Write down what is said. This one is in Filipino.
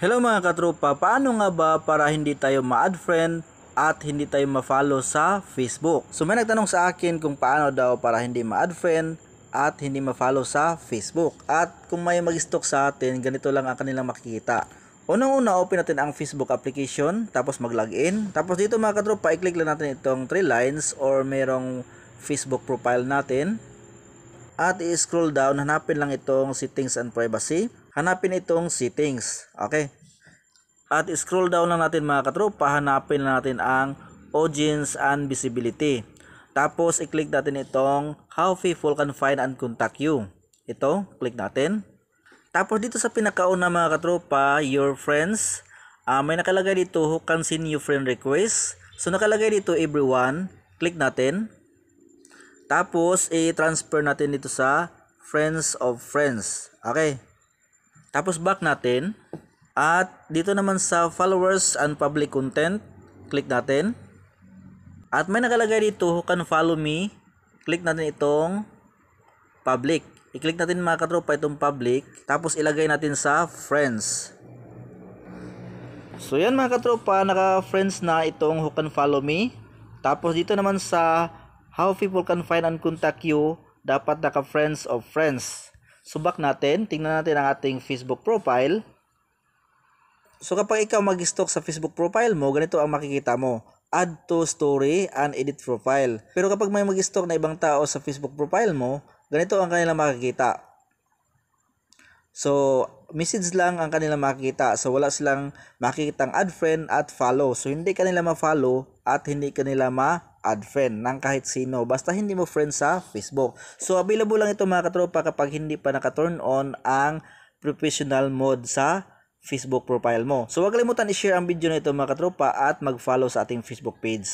Hello mga katropa, paano nga ba para hindi tayo ma-add friend at hindi tayo ma-follow sa Facebook? So may nagtanong sa akin kung paano daw para hindi ma-add friend at hindi ma-follow sa Facebook. At kung may mag-stalk sa atin, ganito lang ang kanilang makikita. Unang-una, open natin ang Facebook application, tapos mag-login. Tapos dito mga katropa, i-click lang natin itong three lines or merong Facebook profile natin. At i-scroll down, hanapin lang itong settings and privacy. Hanapin itong settings. Okay. At scroll down lang natin mga katropa, hanapin lang natin ang audience and visibility. Tapos, i-click natin itong how people can find and contact you. Ito, click natin. Tapos, dito sa pinakauna mga katropa, your friends. Uh, may nakalagay dito, who can see you friend request. So, nakalagay dito everyone. Click natin. Tapos, i-transfer natin dito sa friends of friends. Okay. Tapos, back natin. At dito naman sa followers and public content, click natin. At may nakalagay dito, who can follow me. Click natin itong public. I-click natin mga katropa itong public. Tapos ilagay natin sa friends. So yan mga katropa, naka-friends na itong who can follow me. Tapos dito naman sa how people can find and contact you, dapat naka-friends of friends. Subak natin, tingnan natin ang ating Facebook profile. So kapag ikaw mag-stock sa Facebook profile mo, ganito ang makikita mo. Add to story and edit profile. Pero kapag may mag-stock na ibang tao sa Facebook profile mo, ganito ang kanila makikita. So, message lang ang kanila makikita. So, wala silang makikitang add friend at follow. So, hindi kanila ma-follow at hindi kanila ma add friend ng kahit sino basta hindi mo friend sa Facebook. So available lang ito mga katropa kapag hindi pa naka-turn on ang professional mode sa Facebook profile mo. So huwag kalimutan i-share ang video na ito mga katropa at mag-follow sa ating Facebook page.